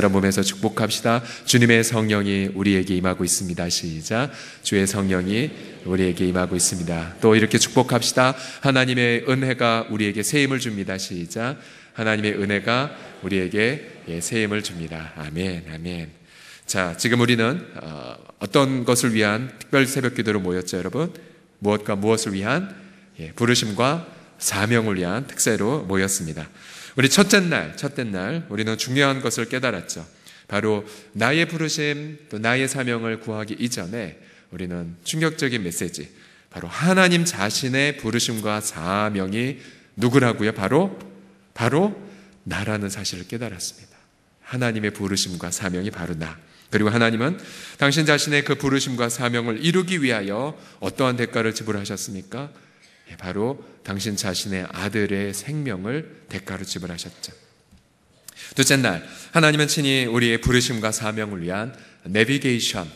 따라 몸에서 축복합시다. 주님의 성령이 우리에게 임하고 있습니다. 시작. 주의 성령이 우리에게 임하고 있습니다. 또 이렇게 축복합시다. 하나님의 은혜가 우리에게 새 힘을 줍니다. 시작. 하나님의 은혜가 우리에게 예, 새 힘을 줍니다. 아멘, 아멘. 자, 지금 우리는 어, 어떤 것을 위한 특별 새벽 기도로 모였죠, 여러분? 무엇과 무엇을 위한 예, 부르심과 사명을 위한 특세로 모였습니다. 우리 첫째 날, 첫째 날, 우리는 중요한 것을 깨달았죠. 바로 나의 부르심, 또 나의 사명을 구하기 이전에 우리는 충격적인 메시지, 바로 하나님 자신의 부르심과 사명이 누구라고요? 바로, 바로 나라는 사실을 깨달았습니다. 하나님의 부르심과 사명이 바로 나. 그리고 하나님은 당신 자신의 그 부르심과 사명을 이루기 위하여 어떠한 대가를 지불하셨습니까? 예, 바로 당신 자신의 아들의 생명을 대가로 지불하셨죠. 둘째 날, 하나님은 친히 우리의 부르심과 사명을 위한 내비게이션,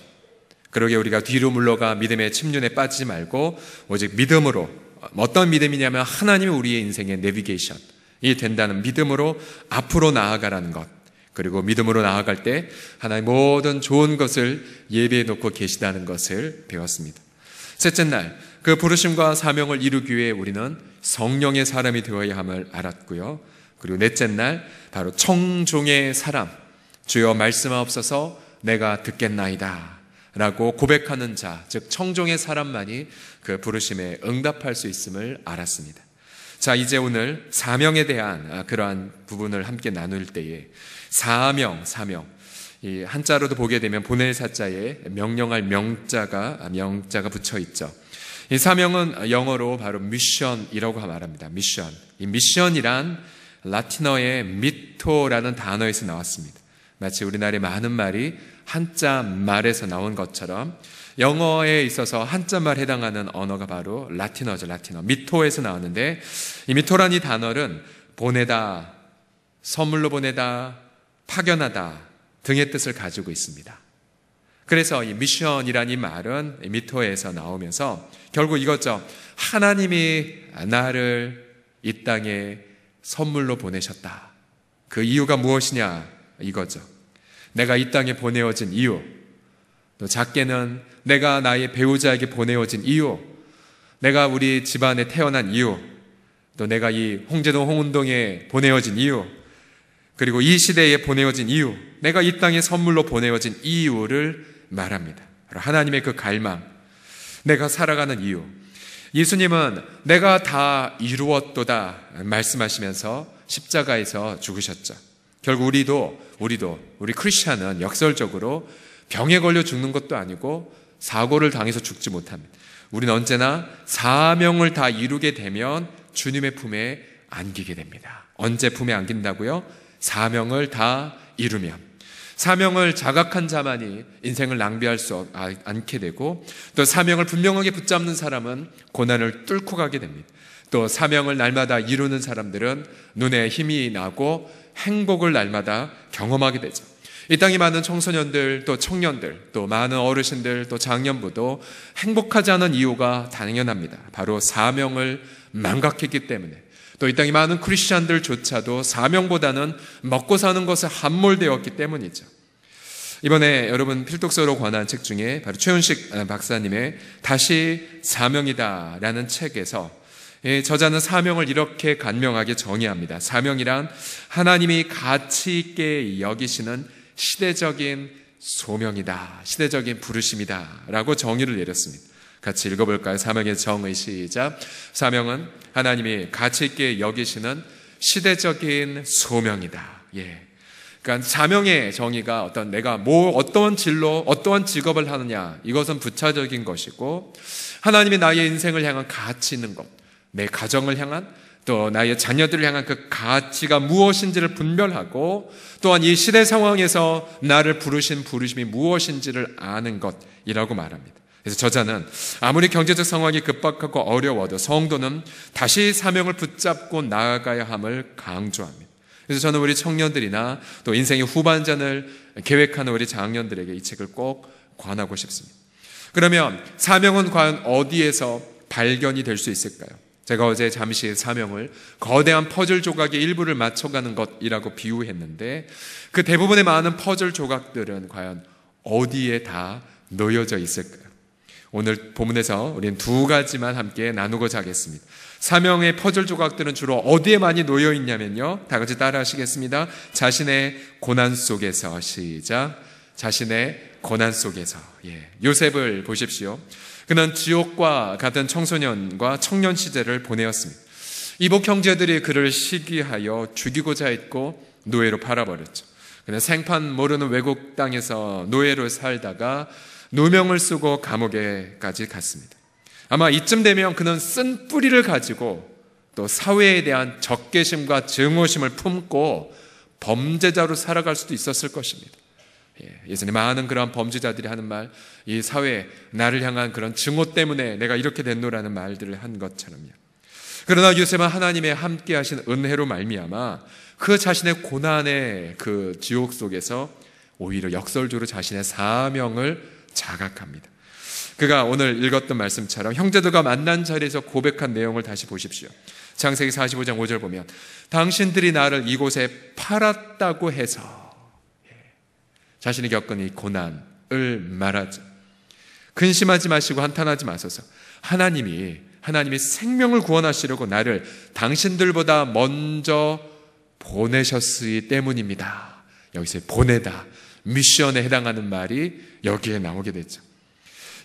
그러게 우리가 뒤로 물러가 믿음의 침륜에 빠지지 말고 오직 믿음으로 어떤 믿음이냐면 하나님이 우리의 인생의 내비게이션이 된다는 믿음으로 앞으로 나아가라는 것 그리고 믿음으로 나아갈 때 하나님 모든 좋은 것을 예비해 놓고 계시다는 것을 배웠습니다. 셋째 날그 부르심과 사명을 이루기 위해 우리는 성령의 사람이 되어야 함을 알았고요. 그리고 넷째 날 바로 청종의 사람 주여 말씀하옵소서 내가 듣겠나이다 라고 고백하는 자, 즉 청종의 사람만이 그 부르심에 응답할 수 있음을 알았습니다. 자, 이제 오늘 사명에 대한 아, 그러한 부분을 함께 나눌 때에 사명, 사명. 이 한자로도 보게 되면 보낼 사자에 명령할 명자가 아, 명자가 붙여 있죠. 이 사명은 영어로 바로 미션이라고 말합니다. 미션. 이 미션이란 라틴어의 미토라는 단어에서 나왔습니다. 마치 우리나라의 많은 말이 한자 말에서 나온 것처럼 영어에 있어서 한자 말에 해당하는 언어가 바로 라틴어죠. 라틴어. 미토에서 나왔는데 이 미토란 이 단어는 보내다, 선물로 보내다, 파견하다 등의 뜻을 가지고 있습니다. 그래서 이 미션이란 이 말은 미토에서 나오면서 결국 이것죠. 하나님이 나를 이 땅에 선물로 보내셨다. 그 이유가 무엇이냐? 이거죠. 내가 이 땅에 보내어진 이유. 또 작게는 내가 나의 배우자에게 보내어진 이유. 내가 우리 집안에 태어난 이유. 또 내가 이 홍제동 홍운동에 보내어진 이유. 그리고 이 시대에 보내어진 이유. 내가 이 땅에 선물로 보내어진 이유를 말합니다. 하나님의 그 갈망. 내가 살아가는 이유. 예수님은 내가 다 이루었도다 말씀하시면서 십자가에서 죽으셨죠. 결국 우리도 우리도 우리 크리스천은 역설적으로 병에 걸려 죽는 것도 아니고 사고를 당해서 죽지 못합니다. 우리는 언제나 사명을 다 이루게 되면 주님의 품에 안기게 됩니다. 언제 품에 안긴다고요? 사명을 다 이루면 사명을 자각한 자만이 인생을 낭비할 수 아, 않게 되고 또 사명을 분명하게 붙잡는 사람은 고난을 뚫고 가게 됩니다. 또 사명을 날마다 이루는 사람들은 눈에 힘이 나고 행복을 날마다 경험하게 되죠. 이 땅에 많은 청소년들 또 청년들 또 많은 어르신들 또 장년부도 행복하지 않은 이유가 당연합니다. 바로 사명을 망각했기 때문에 또이 땅의 많은 크리스천들조차도 사명보다는 먹고 사는 것에 함몰되었기 때문이죠. 이번에 여러분 필독서로 관한 책 중에 바로 최윤식 아, 박사님의 다시 사명이다라는 책에서 예, 저자는 사명을 이렇게 간명하게 정의합니다. 사명이란 하나님이 가치 있게 여기시는 시대적인 소명이다. 시대적인 부르심이다. 라고 정의를 내렸습니다. 같이 읽어볼까요? 사명의 정의 시작. 사명은 하나님이 가치 있게 여기시는 시대적인 소명이다. 예. 그러니까 사명의 정의가 어떤 내가 뭐 어떤 진로 어떠한 직업을 하느냐 이것은 부차적인 것이고 하나님이 나의 인생을 향한 가치 있는 것, 내 가정을 향한 또 나의 자녀들을 향한 그 가치가 무엇인지를 분별하고 또한 이 시대 상황에서 나를 부르신 부르심이 무엇인지를 아는 것이라고 말합니다. 그래서 저자는 아무리 경제적 상황이 급박하고 어려워도 성도는 다시 사명을 붙잡고 나아가야 함을 강조합니다. 그래서 저는 우리 청년들이나 또 인생의 후반전을 계획하는 우리 장년들에게 이 책을 꼭 권하고 싶습니다. 그러면 사명은 과연 어디에서 발견이 될 수 있을까요? 제가 어제 잠시 사명을 거대한 퍼즐 조각의 일부를 맞춰가는 것이라고 비유했는데 그 대부분의 많은 퍼즐 조각들은 과연 어디에 다 놓여져 있을까요? 오늘 본문에서 우리는 두 가지만 함께 나누고자 하겠습니다. 사명의 퍼즐 조각들은 주로 어디에 많이 놓여 있냐면요. 다 같이 따라 하시겠습니다. 자신의 고난 속에서 시작. 자신의 고난 속에서. 예. 요셉을 보십시오. 그는 지옥과 같은 청소년과 청년 시대를 보내었습니다. 이복 형제들이 그를 시기하여 죽이고자 했고 노예로 팔아버렸죠. 그냥 생판 모르는 외국 땅에서 노예로 살다가 누명을 쓰고 감옥에까지 갔습니다. 아마 이쯤 되면 그는 쓴 뿌리를 가지고 또 사회에 대한 적개심과 증오심을 품고 범죄자로 살아갈 수도 있었을 것입니다. 예전에 많은 그런 범죄자들이 하는 말, 이 사회, 나를 향한 그런 증오 때문에 내가 이렇게 됐노라는 말들을 한 것처럼요. 그러나 요셉은 하나님의 함께 하신 은혜로 말미암아 그 자신의 고난의 그 지옥 속에서 오히려 역설적으로 자신의 사명을 자각합니다. 그가 오늘 읽었던 말씀처럼 형제들과 만난 자리에서 고백한 내용을 다시 보십시오. 장세기 45장 5절 보면 당신들이 나를 이곳에 팔았다고 해서 예, 자신이 겪은 이 고난을 말하죠. 근심하지 마시고 한탄하지 마소서. 하나님이 하나님이 생명을 구원하시려고 나를 당신들보다 먼저 보내셨으니 때문입니다. 여기서 보내다 미션에 해당하는 말이 여기에 나오게 되죠.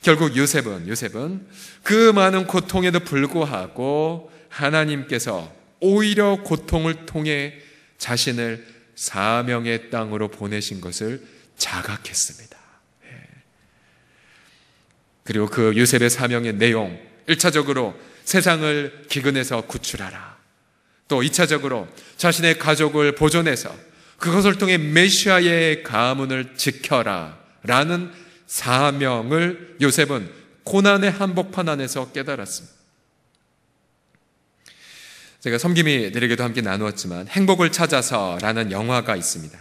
결국 요셉은 요셉은 그 많은 고통에도 불구하고 하나님께서 오히려 고통을 통해 자신을 사명의 땅으로 보내신 것을 자각했습니다. 예. 그리고 그 요셉의 사명의 내용 1차적으로 세상을 기근에서 구출하라. 또 2차적으로 자신의 가족을 보존해서 그것을 통해 메시아의 가문을 지켜라 라는 사명을 요셉은 고난의 한복판 안에서 깨달았습니다. 제가 섬김이들에게도 함께 나누었지만 행복을 찾아서라는 영화가 있습니다.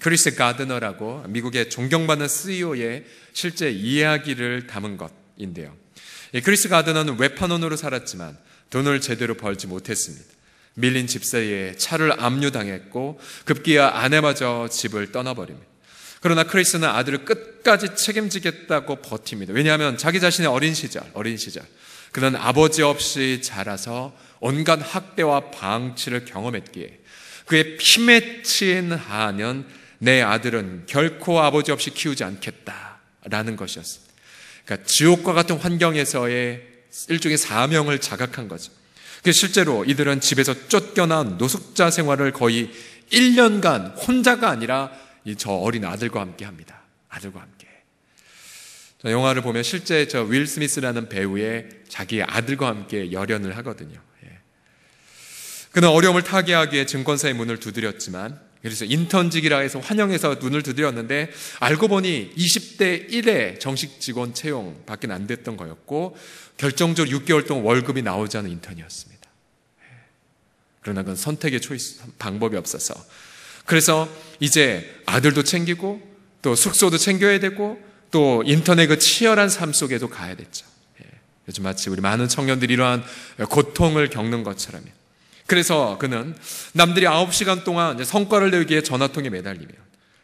크리스 가드너라고 미국의 존경받는 CEO의 실제 이야기를 담은 것인데요. 크리스 가드너는 외판원으로 살았지만 돈을 제대로 벌지 못했습니다. 밀린 집세에 차를 압류당했고 급기야 아내마저 집을 떠나버립니다. 그러나 크리스는 아들을 끝까지 책임지겠다고 버팁니다. 왜냐하면 자기 자신의 어린 시절, 어린 시절, 그는 아버지 없이 자라서 온갖 학대와 방치를 경험했기에 그의 피에 치 하는 내 아들은 결코 아버지 없이 키우지 않겠다라는 것이었습니다. 그러니까 지옥과 같은 환경에서의 일종의 사명을 자각한 거죠. 그 실제로 이들은 집에서 쫓겨난 노숙자 생활을 거의 1년간 혼자가 아니라 저 어린 아들과 함께 합니다. 아들과 함께. 영화를 보면 실제 저 윌 스미스라는 배우의 자기 아들과 함께 열연을 하거든요. 예. 그는 어려움을 타개하기에 증권사의 문을 두드렸지만 그래서 인턴직이라 해서 환영해서 눈을 두드렸는데 알고 보니 20대 1의 정식 직원 채용 밖엔 안 됐던 거였고 결정적으로 6개월 동안 월급이 나오지 않은 인턴이었습니다. 그러나 그건 선택의 초이스, 방법이 없어서. 그래서 이제 아들도 챙기고 또 숙소도 챙겨야 되고 또 인턴의 그 치열한 삶 속에도 가야 됐죠. 예. 요즘 마치 우리 많은 청년들이 이러한 고통을 겪는 것처럼 그래서 그는 남들이 9시간 동안 성과를 내기 위해 전화통에 매달리며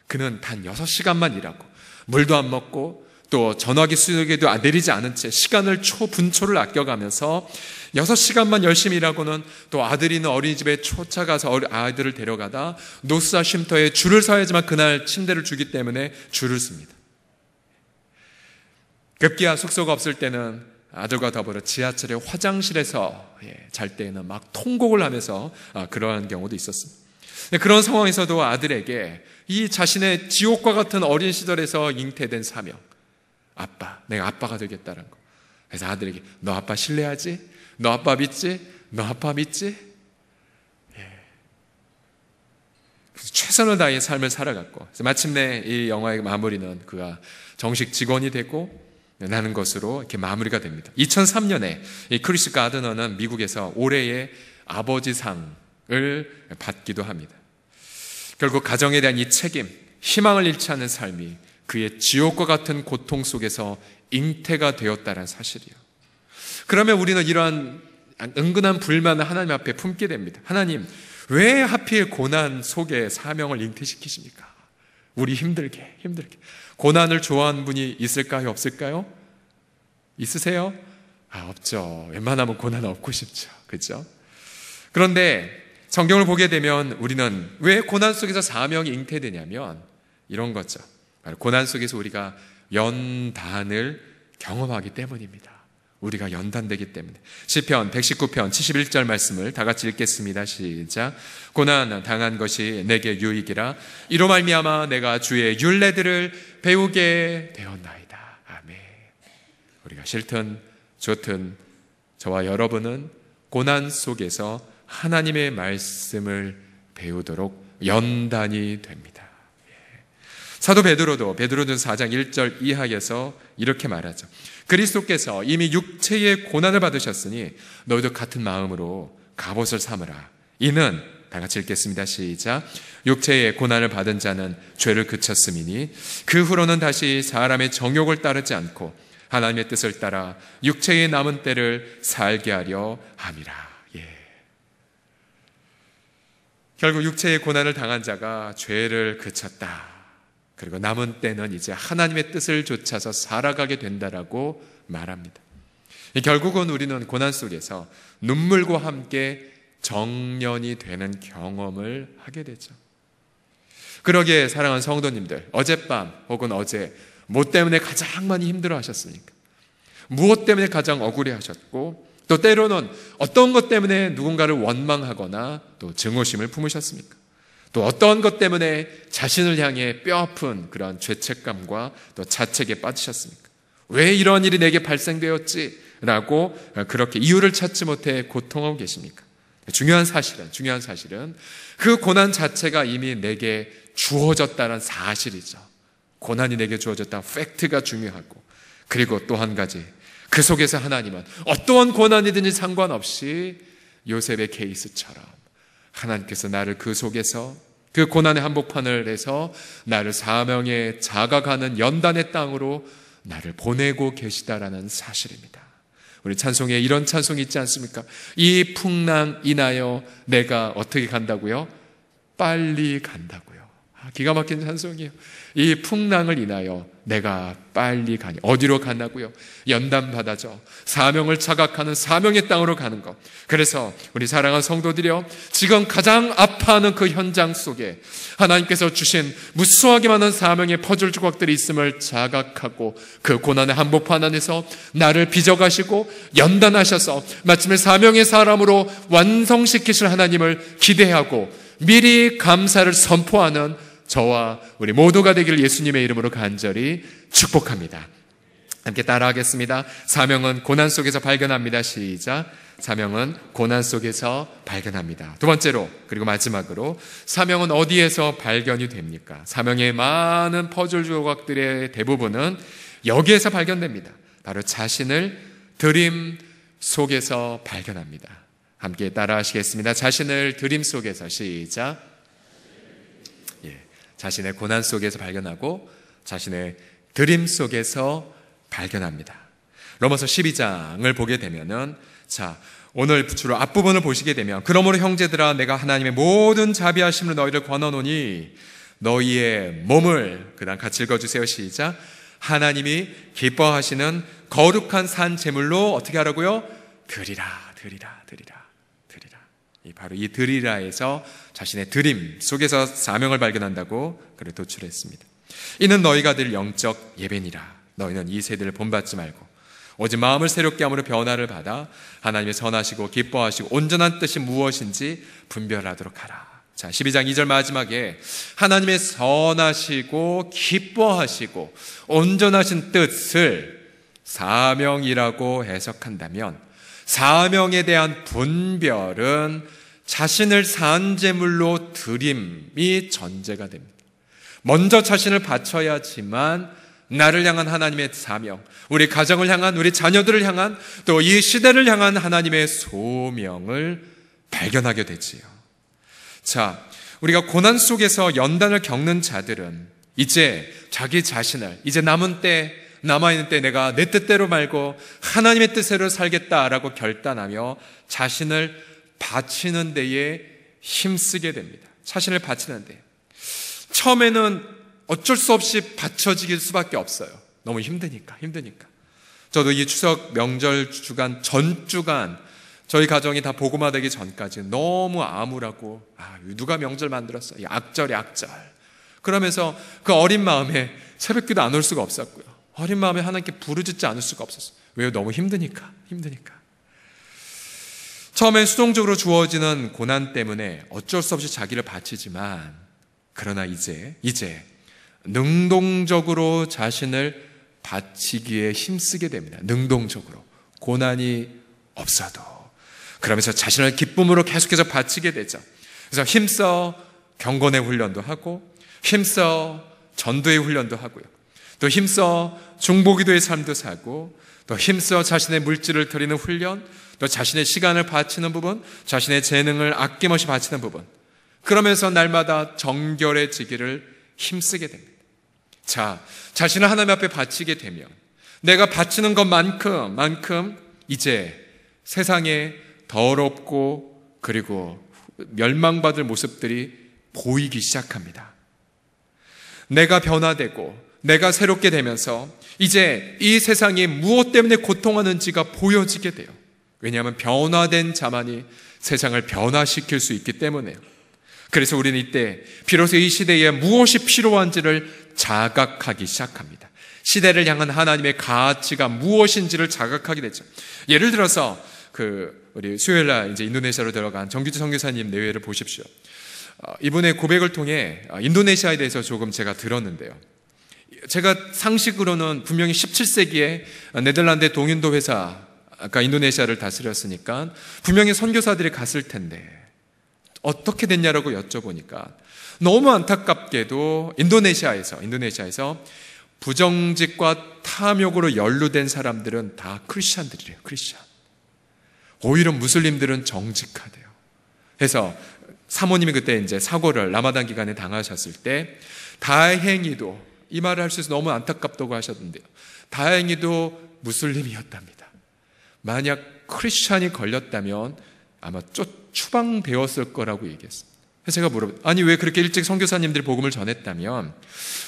그는 단 6시간만 일하고 물도 안 먹고 또 전화기 수에도 내리지 않은 채 시간을 초 분초를 아껴가면서 6시간만 열심히 일하고는 또 아들이는 어린이집에 쫓아가서 아이들을 데려가다 노사 스 쉼터에 줄을 서야지만 그날 침대를 주기 때문에 줄을 씁니다. 급기야 숙소가 없을 때는 아들과 더불어 지하철의 화장실에서 예, 잘 때에는 막 통곡을 하면서 아, 그러한 경우도 있었습니다. 그런 상황에서도 아들에게 이 자신의 지옥과 같은 어린 시절에서 잉태된 사명, 아빠, 내가 아빠가 되겠다는 거. 그래서 아들에게 너 아빠 신뢰하지? 너 아빠 믿지? 너 아빠 믿지? 예. 최선을 다해 삶을 살아갔고 마침내 이 영화의 마무리는 그가 정식 직원이 되고 나는 것으로 이렇게 마무리가 됩니다. 2003년에 이 크리스 가드너는 미국에서 올해의 아버지상을 받기도 합니다. 결국 가정에 대한 이 책임, 희망을 잃지 않는 삶이 그의 지옥과 같은 고통 속에서 잉태가 되었다는 사실이요. 그러면 우리는 이러한 은근한 불만을 하나님 앞에 품게 됩니다. 하나님, 왜 하필 고난 속에 사명을 잉태시키십니까? 우리 힘들게, 힘들게. 고난을 좋아하는 분이 있을까요? 없을까요? 있으세요? 아, 없죠. 웬만하면 고난 없고 싶죠. 그죠? 그런데 성경을 보게 되면 우리는 왜 고난 속에서 사명이 잉태되냐면 이런 거죠. 고난 속에서 우리가 연단을 경험하기 때문입니다. 우리가 연단되기 때문에 시편 119편 71절 말씀을 다 같이 읽겠습니다. 시작. 고난 당한 것이 내게 유익이라 이로 말미암아 내가 주의 율례들을 배우게 되었나이다. 아멘. 우리가 싫든 좋든 저와 여러분은 고난 속에서 하나님의 말씀을 배우도록 연단이 됩니다. 사도 베드로도 베드로전 4장 1절 이하에서 이렇게 말하죠. 그리스도께서 이미 육체의 고난을 받으셨으니 너희도 같은 마음으로 갑옷을 삼으라. 이는 다 같이 읽겠습니다. 시작. 육체의 고난을 받은 자는 죄를 그쳤음이니 그 후로는 다시 사람의 정욕을 따르지 않고 하나님의 뜻을 따라 육체의 남은 때를 살게 하려 함이라. 예. 결국 육체의 고난을 당한 자가 죄를 그쳤다. 그리고 남은 때는 이제 하나님의 뜻을 쫓아서 살아가게 된다라고 말합니다. 결국은 우리는 고난 속에서 눈물과 함께 정년이 되는 경험을 하게 되죠. 그러기에 사랑한 성도님들, 어젯밤 혹은 어제 뭐 때문에 가장 많이 힘들어 하셨습니까? 무엇 때문에 가장 억울해 하셨고, 또 때로는 어떤 것 때문에 누군가를 원망하거나 또 증오심을 품으셨습니까? 또 어떠한 것 때문에 자신을 향해 뼈아픈 그런 죄책감과 또 자책에 빠지셨습니까? 왜 이런 일이 내게 발생되었지? 라고 그렇게 이유를 찾지 못해 고통하고 계십니까? 중요한 사실은, 중요한 사실은 그 고난 자체가 이미 내게 주어졌다는 사실이죠. 고난이 내게 주어졌다는 팩트가 중요하고 그리고 또 한 가지 그 속에서 하나님은 어떠한 고난이든지 상관없이 요셉의 케이스처럼 하나님께서 나를 그 속에서 그 고난의 한복판을 내서 나를 사명에 자각하는 연단의 땅으로 나를 보내고 계시다라는 사실입니다. 우리 찬송에 이런 찬송이 있지 않습니까? 이 풍랑 인하여 내가 어떻게 간다고요? 빨리 간다고요. 아, 기가 막힌 찬송이에요. 이 풍랑을 인하여 내가 빨리 가니 어디로 가냐고요? 연단 받아져 사명을 자각하는 사명의 땅으로 가는 것. 그래서 우리 사랑하 성도들이요, 지금 가장 아파하는 그 현장 속에 하나님께서 주신 무수하게 많은 사명의 퍼즐 조각들이 있음을 자각하고 그 고난의 한복판 안에서 나를 빚어가시고 연단하셔서 마침내 사명의 사람으로 완성시키실 하나님을 기대하고 미리 감사를 선포하는 저와 우리 모두가 되기를 예수님의 이름으로 간절히 축복합니다. 함께 따라하겠습니다. 사명은 고난 속에서 발견합니다. 시작. 사명은 고난 속에서 발견합니다. 두 번째로, 그리고 마지막으로, 사명은 어디에서 발견이 됩니까? 사명의 많은 퍼즐 조각들의 대부분은 여기에서 발견됩니다. 바로 자신을 드림 속에서 발견합니다. 함께 따라 하시겠습니다. 자신을 드림 속에서 시작. 자신의 고난 속에서 발견하고 자신의 드림 속에서 발견합니다. 로마서 12장을 보게 되면은 자, 오늘 주로 앞부분을 보시게 되면 그러므로 형제들아 내가 하나님의 모든 자비하심으로 너희를 권하노니 너희의 몸을 그다음 같이 읽어 주세요. 시작. 하나님이 기뻐하시는 거룩한 산 제물로 어떻게 하라고요? 드리라, 드리라, 드리라. 바로 이 드리라에서 자신의 드림 속에서 사명을 발견한다고 그를 도출했습니다. 이는 너희가 들 영적 예배니라. 너희는 이 세대를 본받지 말고 오직 마음을 새롭게 함으로 변화를 받아 하나님의 선하시고 기뻐하시고 온전한 뜻이 무엇인지 분별하도록 하라. 자, 12장 2절 마지막에 하나님의 선하시고 기뻐하시고 온전하신 뜻을 사명이라고 해석한다면 사명에 대한 분별은 자신을 산재물로 드림이 전제가 됩니다. 먼저 자신을 바쳐야지만 나를 향한 하나님의 사명, 우리 가정을 향한 우리 자녀들을 향한 또 이 시대를 향한 하나님의 소명을 발견하게 되지요. 자, 우리가 고난 속에서 연단을 겪는 자들은 이제 자기 자신을 이제 남은 때 남아있는 때 내가 내 뜻대로 말고 하나님의 뜻대로 살겠다라고 결단하며 자신을 바치는 데에 힘쓰게 됩니다. 자신을 바치는 데. 처음에는 어쩔 수 없이 바쳐질 수밖에 없어요. 너무 힘드니까, 힘드니까. 저도 이 추석 명절 주간, 전 주간, 저희 가정이 다 보고마 되기 전까지 너무 암울하고, 아, 누가 명절 만들었어? 악절이 악절. 그러면서 그 어린 마음에 새벽 기도 안 올 수가 없었고요. 어린 마음에 하나님께 부르짖지 않을 수가 없었어요. 왜요? 너무 힘드니까. 힘드니까. 처음에 수동적으로 주어지는 고난 때문에 어쩔 수 없이 자기를 바치지만 그러나 이제 이제 능동적으로 자신을 바치기에 힘쓰게 됩니다. 능동적으로 고난이 없어도 그러면서 자신을 기쁨으로 계속해서 바치게 되죠. 그래서 힘써 경건의 훈련도 하고 힘써 전도의 훈련도 하고요. 또 힘써 중보기도의 삶도 살고 또 힘써 자신의 물질을 드리는 훈련 또 자신의 시간을 바치는 부분 자신의 재능을 아낌없이 바치는 부분 그러면서 날마다 정결해지기를 힘쓰게 됩니다. 자, 자신을 하나님 앞에 바치게 되면 내가 바치는 것만큼 만큼 이제 세상에 더럽고 그리고 멸망받을 모습들이 보이기 시작합니다. 내가 변화되고 내가 새롭게 되면서 이제 이 세상이 무엇 때문에 고통하는지가 보여지게 돼요. 왜냐하면 변화된 자만이 세상을 변화시킬 수 있기 때문에요. 그래서 우리는 이때 비로소 이 시대에 무엇이 필요한지를 자각하기 시작합니다. 시대를 향한 하나님의 가치가 무엇인지를 자각하게 되죠. 예를 들어서 그 우리 수요일 날 이제 인도네시아로 들어간 정규주 선교사님 내외를 보십시오. 어, 이분의 고백을 통해 어, 인도네시아에 대해서 조금 제가 들었는데요. 제가 상식으로는 분명히 17세기에 네덜란드 동인도 회사, 아까 인도네시아를 다스렸으니까 분명히 선교사들이 갔을 텐데 어떻게 됐냐라고 여쭤보니까 너무 안타깝게도 인도네시아에서 인도네시아에서 부정직과 탐욕으로 연루된 사람들은 다 크리스천들이래요. 크리스천. 오히려 무슬림들은 정직하대요. 그래서 사모님이 그때 이제 사고를 라마단 기간에 당하셨을 때 다행히도 이 말을 할 수 있어서 너무 안타깝다고 하셨는데요. 다행히도 무슬림이었답니다. 만약 크리스찬이 걸렸다면 아마 쫓 추방되었을 거라고 얘기했습니다. 그래서 제가 물어봤 아니 왜 그렇게 일찍 선교사님들이 복음을 전했다면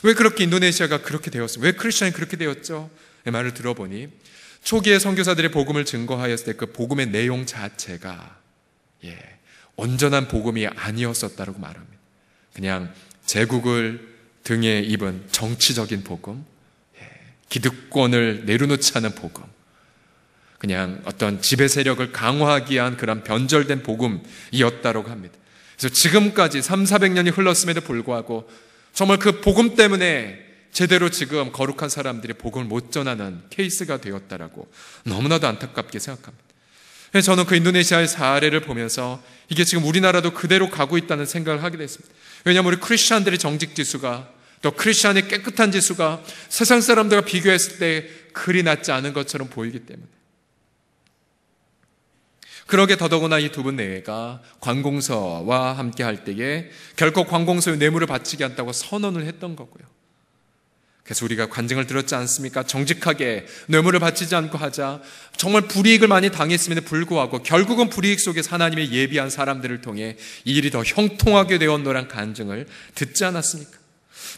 왜 그렇게 인도네시아가 그렇게 되었어요? 왜 크리스천이 그렇게 되었죠? 말을 들어보니 초기에 선교사들의 복음을 증거하였을 때 그 복음의 내용 자체가 예, 온전한 복음이 아니었었다고 말합니다. 그냥 제국을 등에 입은 정치적인 복음, 예, 기득권을 내려놓지 않은 복음, 그냥 어떤 지배 세력을 강화하기 위한 그런 변절된 복음이었다고 합니다. 그래서 지금까지 3, 400년이 흘렀음에도 불구하고 정말 그 복음 때문에 제대로 지금 거룩한 사람들이 복음을 못 전하는 케이스가 되었다라고 너무나도 안타깝게 생각합니다. 저는 그 인도네시아의 사례를 보면서 이게 지금 우리나라도 그대로 가고 있다는 생각을 하게 됐습니다. 왜냐하면 우리 크리스천들의 정직 지수가 또 크리스천의 깨끗한 지수가 세상 사람들과 비교했을 때 그리 낮지 않은 것처럼 보이기 때문에 그러게 더더구나 이 두 분 내외가 관공서와 함께 할 때에 결코 관공서의 뇌물을 바치게 한다고 선언을 했던 거고요. 그래서 우리가 관증을 들었지 않습니까? 정직하게 뇌물을 바치지 않고 하자. 정말 불이익을 많이 당했음에도 불구하고 결국은 불이익 속에 하나님의 예비한 사람들을 통해 이 일이 더 형통하게 되었노란 간증을 듣지 않았습니까?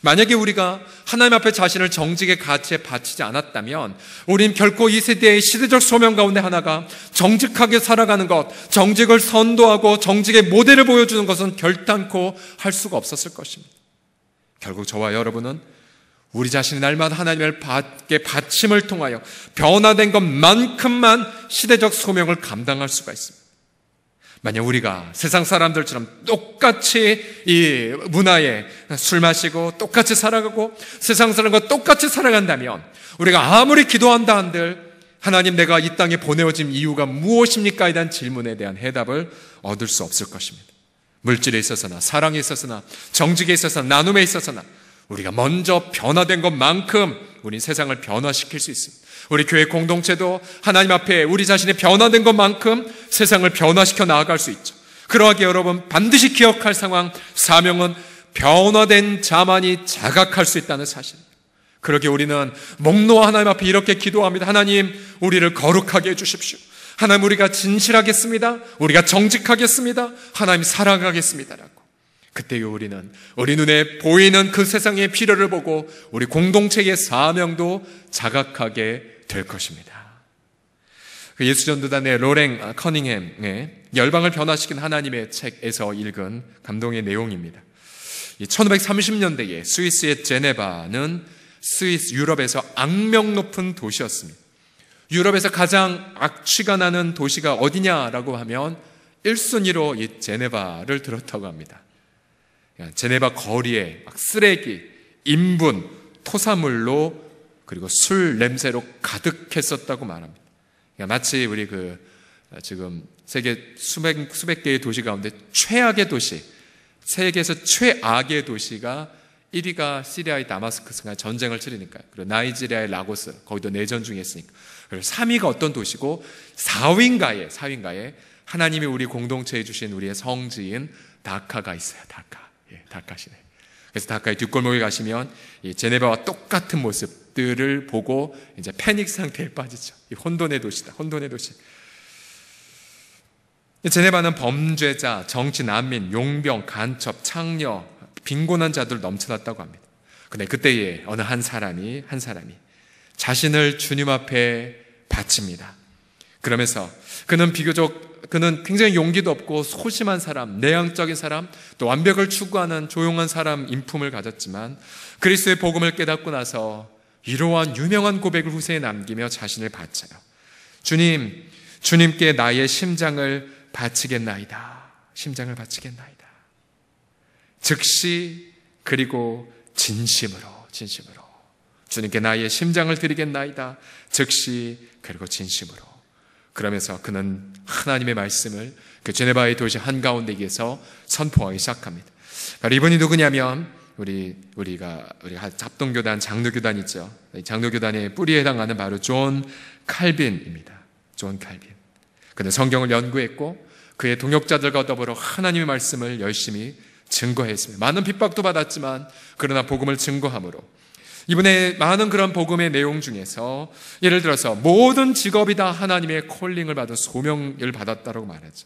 만약에 우리가 하나님 앞에 자신을 정직의 가치에 바치지 않았다면 우린 결코 이 세대의 시대적 소명 가운데 하나가 정직하게 살아가는 것, 정직을 선도하고 정직의 모델을 보여주는 것은 결단코 할 수가 없었을 것입니다. 결국 저와 여러분은 우리 자신의 날마다 하나님을 받게 바침을 통하여 변화된 것만큼만 시대적 소명을 감당할 수가 있습니다. 만약 우리가 세상 사람들처럼 똑같이 이 문화에 술 마시고 똑같이 살아가고 세상 사람과 똑같이 살아간다면 우리가 아무리 기도한다 한들 하나님 내가 이 땅에 보내어진 이유가 무엇입니까에 대한 질문에 대한 해답을 얻을 수 없을 것입니다. 물질에 있어서나 사랑에 있어서나 정직에 있어서나 나눔에 있어서나 우리가 먼저 변화된 것만큼 우린 세상을 변화시킬 수 있습니다. 우리 교회 공동체도 하나님 앞에 우리 자신이 변화된 것만큼 세상을 변화시켜 나아갈 수 있죠. 그러하게 여러분 반드시 기억할 상황, 사명은 변화된 자만이 자각할 수 있다는 사실 그러게 우리는 목놓아 하나님 앞에 이렇게 기도합니다. 하나님, 우리를 거룩하게 해주십시오. 하나님, 우리가 진실하겠습니다. 우리가 정직하겠습니다. 하나님, 사랑하겠습니다라고. 그때요, 우리는 우리 눈에 보이는 그 세상의 필요를 보고 우리 공동체의 사명도 자각하게 될 것입니다. 그 예수 전도단의 로랭 아, 커닝햄의 열방을 변화시킨 하나님의 책에서 읽은 감동의 내용입니다. 1530년대에 스위스의 제네바는 스위스 유럽에서 악명 높은 도시였습니다. 유럽에서 가장 악취가 나는 도시가 어디냐라고 하면 1순위로 이 제네바를 들었다고 합니다. 제네바 거리에 쓰레기, 인분, 토사물로 그리고 술 냄새로 가득했었다고 말합니다. 그러니까 마치 우리 그 지금 세계 수백, 수백 개의 도시 가운데 최악의 도시, 세계에서 최악의 도시가 1위가 시리아의 다마스크스가 전쟁을 치르니까요. 그리고 나이지리아의 라고스, 거기도 내전 중에 있으니까. 그리고 3위가 어떤 도시고 4위인가에, 4위인가에 하나님이 우리 공동체에 주신 우리의 성지인 다카가 있어요. 다카. 예, 다카시네. 그래서 다카이 뒷골목에 가시면 이 제네바와 똑같은 모습들을 보고 이제 패닉 상태에 빠지죠. 이 혼돈의 도시다. 혼돈의 도시. 제네바는 범죄자, 정치 난민, 용병, 간첩, 창녀, 빈곤한 자들 넘쳐났다고 합니다. 근데 그때에 어느 한 사람이 한 사람이 자신을 주님 앞에 바칩니다. 그러면서 그는 비교적 그는 굉장히 용기도 없고 소심한 사람, 내향적인 사람, 또 완벽을 추구하는 조용한 사람 인품을 가졌지만 그리스의 도 복음을 깨닫고 나서 이러한 유명한 고백을 후세에 남기며 자신을 바쳐요. 주님, 주님께 나의 심장을 바치겠나이다. 심장을 바치겠나이다. 즉시 그리고 진심으로, 진심으로. 주님께 나의 심장을 드리겠나이다. 즉시 그리고 진심으로. 그러면서 그는 하나님의 말씀을 그 제네바의 도시 한가운데에서 선포하기 시작합니다. 바로 이분이 누구냐면 우리 우리가 우리 잡동교단 장로교단 있죠. 장로교단의 뿌리에 해당하는 바로 존 칼빈입니다. 존 칼빈. 그는 성경을 연구했고 그의 동역자들과 더불어 하나님의 말씀을 열심히 증거했습니다. 많은 핍박도 받았지만 그러나 복음을 증거함으로 이번에 많은 그런 복음의 내용 중에서 예를 들어서 모든 직업이 다 하나님의 콜링을 받은 소명을 받았다고 말하죠.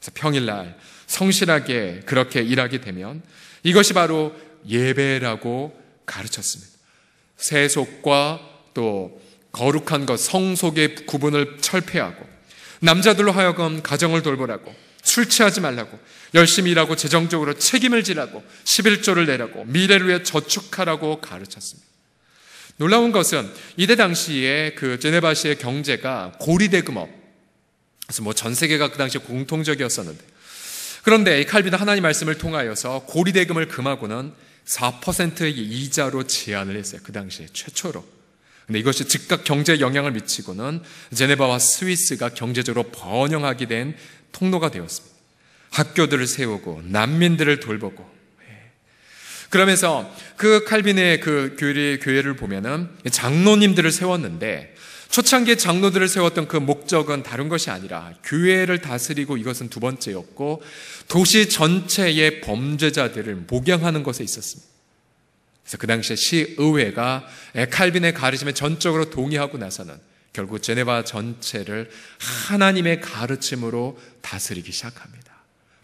그래서 평일날 성실하게 그렇게 일하게 되면 이것이 바로 예배라고 가르쳤습니다. 세속과 또 거룩한 것, 성속의 구분을 철폐하고 남자들로 하여금 가정을 돌보라고 술 취하지 말라고 열심히 일하고 재정적으로 책임을 지라고 11조를 내라고 미래를 위해 저축하라고 가르쳤습니다. 놀라운 것은 이때 당시에 그 제네바시의 경제가 고리대금업, 그래서 뭐 전 세계가 그 당시에 공통적이었었는데 그런데 이 칼빈은 하나님 말씀을 통하여서 고리대금을 금하고는 4%의 이자로 제한을 했어요. 그 당시에 최초로. 근데 이것이 즉각 경제에 영향을 미치고는 제네바와 스위스가 경제적으로 번영하게 된 통로가 되었습니다. 학교들을 세우고 난민들을 돌보고 그러면서 그 칼빈의 그 교리, 교회를 보면은 장로님들을 세웠는데 초창기 장로들을 세웠던 그 목적은 다른 것이 아니라 교회를 다스리고 이것은 두 번째였고 도시 전체의 범죄자들을 목양하는 것에 있었습니다. 그래서 그 당시에 시의회가 칼빈의 가르침에 전적으로 동의하고 나서는 결국 제네바 전체를 하나님의 가르침으로 다스리기 시작합니다.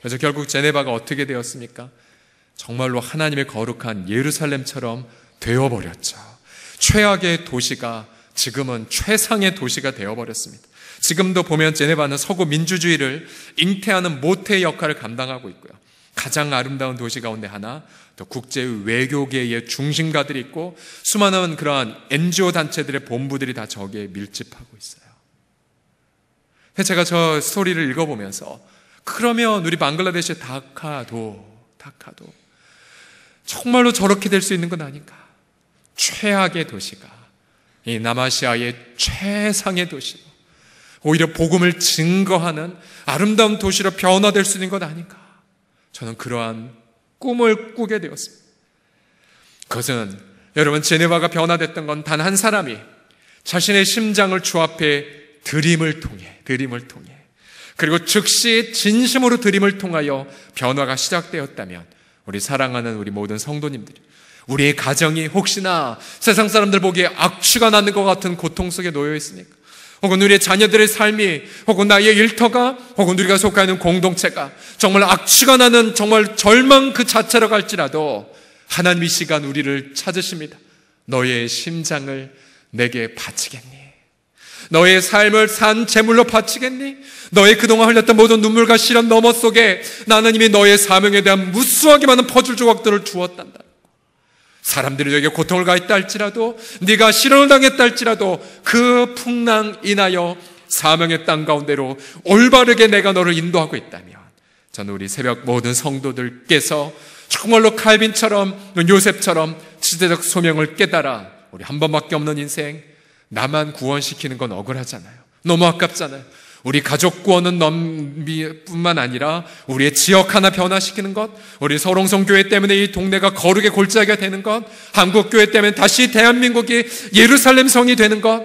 그래서 결국 제네바가 어떻게 되었습니까? 정말로 하나님의 거룩한 예루살렘처럼 되어버렸죠. 최악의 도시가 지금은 최상의 도시가 되어버렸습니다. 지금도 보면 제네바는 서구 민주주의를 잉태하는 모태의 역할을 감당하고 있고요. 가장 아름다운 도시 가운데 하나, 또 국제 외교계의 중심가들이 있고, 수많은 그러한 NGO 단체들의 본부들이 다 저기에 밀집하고 있어요. 제가 저 스토리를 읽어보면서, 그러면 우리 방글라데시의 다카도, 다카도, 정말로 저렇게 될 수 있는 건 아닌가? 최악의 도시가 이 남아시아의 최상의 도시로 오히려 복음을 증거하는 아름다운 도시로 변화될 수 있는 것 아닌가? 저는 그러한 꿈을 꾸게 되었습니다. 그것은 여러분 제네바가 변화됐던 건 단 한 사람이 자신의 심장을 주 앞에 드림을 통해 드림을 통해 그리고 즉시 진심으로 드림을 통하여 변화가 시작되었다면 우리 사랑하는 우리 모든 성도님들이 우리의 가정이 혹시나 세상 사람들 보기에 악취가 나는 것 같은 고통 속에 놓여 있으니까 혹은 우리의 자녀들의 삶이 혹은 나의 일터가 혹은 우리가 속해 있는 공동체가 정말 악취가 나는 정말 절망 그 자체로 갈지라도 하나님 이 시간 우리를 찾으십니다. 너의 심장을 내게 바치겠니? 너의 삶을 산 제물로 바치겠니? 너의 그동안 흘렸던 모든 눈물과 시련 너머 속에 나는 이미 너의 사명에 대한 무수하게 많은 퍼즐 조각들을 주었단다. 사람들이 너에게 고통을 가했다 할지라도 네가 실현을 당했다 할지라도 그 풍랑 인하여 사명의 땅 가운데로 올바르게 내가 너를 인도하고 있다면 저는 우리 새벽 모든 성도들께서 정말로 칼빈처럼 요셉처럼 지대적 소명을 깨달아 우리 한 번밖에 없는 인생 나만 구원시키는 건 억울하잖아요. 너무 아깝잖아요. 우리 가족 구원은 넘뿐만 아니라 우리의 지역 하나 변화시키는 것, 우리 서롱성교회 때문에 이 동네가 거룩의 골짜기가 되는 것, 한국교회 때문에 다시 대한민국이 예루살렘 성이 되는 것,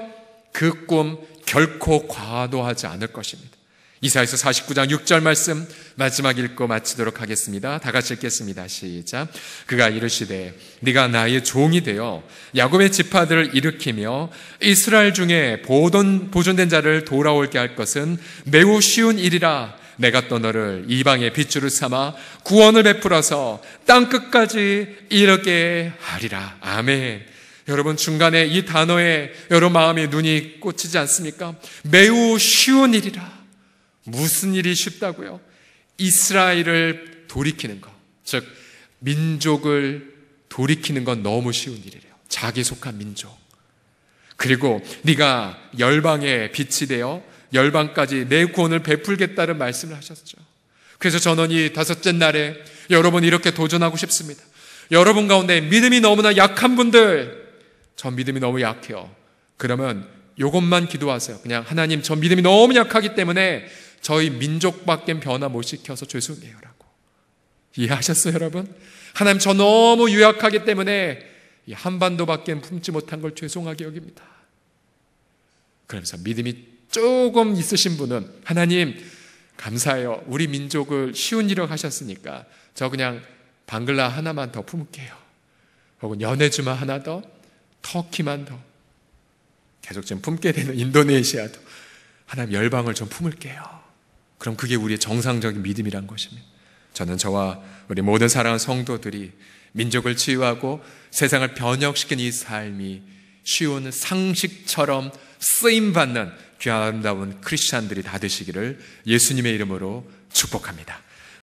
그 꿈 결코 과도하지 않을 것입니다. 이사에서 49장 6절 말씀 마지막 읽고 마치도록 하겠습니다. 다 같이 읽겠습니다. 시작. 그가 이르시되 네가 나의 종이 되어 야곱의 지파들을 일으키며 이스라엘 중에 보존 보존된 자를 돌아올게 할 것은 매우 쉬운 일이라. 내가 또 너를 이방의 빗줄을 삼아 구원을 베풀어서 땅 끝까지 이르게 하리라. 아멘. 여러분 중간에 이 단어에 여러 마음이 눈이 꽂히지 않습니까? 매우 쉬운 일이라. 무슨 일이 쉽다고요? 이스라엘을 돌이키는 것. 즉, 민족을 돌이키는 건 너무 쉬운 일이래요. 자기 속한 민족. 그리고 네가 열방에 빛이 되어 열방까지 내 구원을 베풀겠다는 말씀을 하셨죠. 그래서 저는 이 다섯째 날에 여러분 이렇게 도전하고 싶습니다. 여러분 가운데 믿음이 너무나 약한 분들, 저 믿음이 너무 약해요. 그러면 이것만 기도하세요. 그냥 하나님, 저 믿음이 너무 약하기 때문에 저희 민족밖엔 변화 못 시켜서 죄송해요. 라고. 이해하셨어요, 여러분? 하나님, 저 너무 유약하기 때문에 이 한반도밖엔 품지 못한 걸 죄송하게 여깁니다. 그러면서 믿음이 조금 있으신 분은 하나님, 감사해요. 우리 민족을 쉬운 일을 하셨으니까 저 그냥 방글라 하나만 더 품을게요. 혹은 연해주만 하나 더, 터키만 더. 계속 좀 품게 되는 인도네시아도 하나님 열방을 좀 품을게요. 그럼 그게 우리의 정상적인 믿음이란 것입니다. 저는 저와 우리 모든 사랑하는 성도들이 민족을 치유하고 세상을 변혁시킨 이 삶이 쉬운 상식처럼 쓰임받는 귀하다운 크리스찬들이 다 되시기를 예수님의 이름으로 축복합니다.